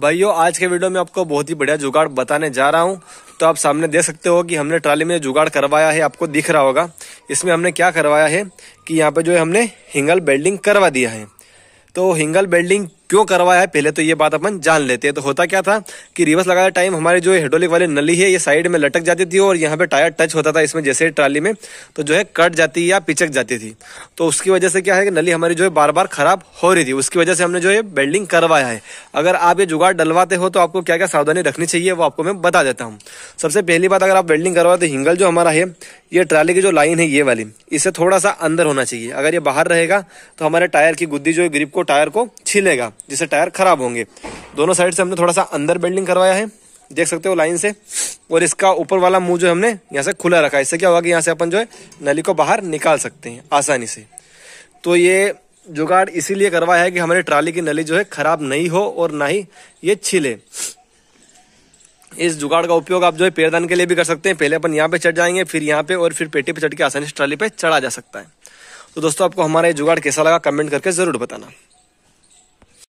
भाइयों आज के वीडियो में आपको बहुत ही बढ़िया जुगाड़ बताने जा रहा हूं तो आप सामने देख सकते हो कि हमने ट्राली में जुगाड़ करवाया है आपको दिख रहा होगा इसमें हमने क्या करवाया है कि यहाँ पे जो है हमने हिंगल बेल्डिंग करवा दिया है तो हिंगल बेल्डिंग क्यों करवाया है पहले तो ये बात अपन जान लेते हैं तो होता क्या था कि रिवर्स लगाते टाइम हमारे जो हेडोलिक वाली नली है ये साइड में लटक जाती थी और यहाँ पे टायर टच होता था इसमें जैसे ट्राली में तो जो है कट जाती या पिचक जाती थी तो उसकी वजह से क्या है कि नली हमारी जो है बार बार खराब हो रही थी उसकी वजह से हमने जो है बेल्डिंग करवाया है अगर आप ये जुगाड़ डलवाते हो तो आपको क्या क्या सावधानी रखनी चाहिए वो आपको मैं बता देता हूँ सबसे पहली बात अगर आप वेल्डिंग करवाते हिंगल जो हमारा है ये ट्राली की जो लाइन है ये वाली इसे थोड़ा सा अंदर होना चाहिए अगर ये बाहर रहेगा तो हमारे टायर की गुद्दी जो है ग्रिप को टायर को छीलेगा जिससे टायर खराब होंगे दोनों साइड से हमने थोड़ा सा अंदर बेल्डिंग करवाया है देख सकते हो लाइन से और इसका ऊपर वाला मुंह जो हमने यहाँ से खुला रखा है इससे क्या होगा कि यहाँ से अपन जो है नली को बाहर निकाल सकते हैं आसानी से तो ये जुगाड़ इसीलिए करवाया है कि हमारी ट्राली की नली जो है खराब नहीं हो और ना ही ये छिले इस जुगाड़ का उपयोग आप जो है पैरदान के लिए भी कर सकते हैं पहले अपन यहाँ पे चढ़ जाएंगे फिर यहाँ पे और फिर पेटी पे चढ़ के आसानी से ट्राली पे चढ़ा जा सकता है तो दोस्तों आपको हमारा ये जुगाड़ कैसा लगा कमेंट करके जरूर बताना